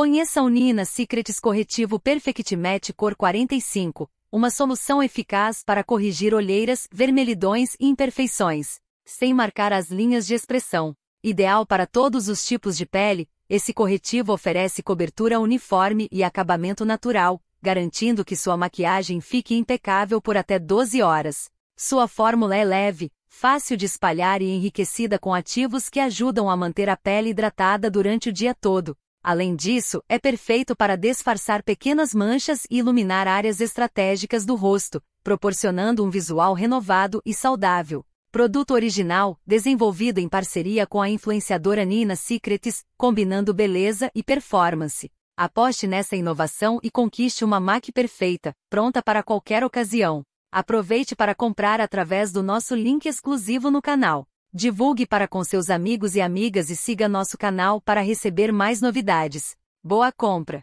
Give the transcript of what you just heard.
Conheça o Nina Secrets Corretivo Perfect Matte Cor 45, uma solução eficaz para corrigir olheiras, vermelhidões e imperfeições, sem marcar as linhas de expressão. Ideal para todos os tipos de pele, esse corretivo oferece cobertura uniforme e acabamento natural, garantindo que sua maquiagem fique impecável por até 12 horas. Sua fórmula é leve, fácil de espalhar e enriquecida com ativos que ajudam a manter a pele hidratada durante o dia todo, Além disso, é perfeito para disfarçar pequenas manchas e iluminar áreas estratégicas do rosto, proporcionando um visual renovado e saudável. Produto original, desenvolvido em parceria com a influenciadora Nina Secrets, combinando beleza e performance. Aposte nessa inovação e conquiste uma MAC perfeita, pronta para qualquer ocasião. Aproveite para comprar através do nosso link exclusivo no canal. Divulgue para com seus amigos e amigas e siga nosso canal para receber mais novidades. Boa compra!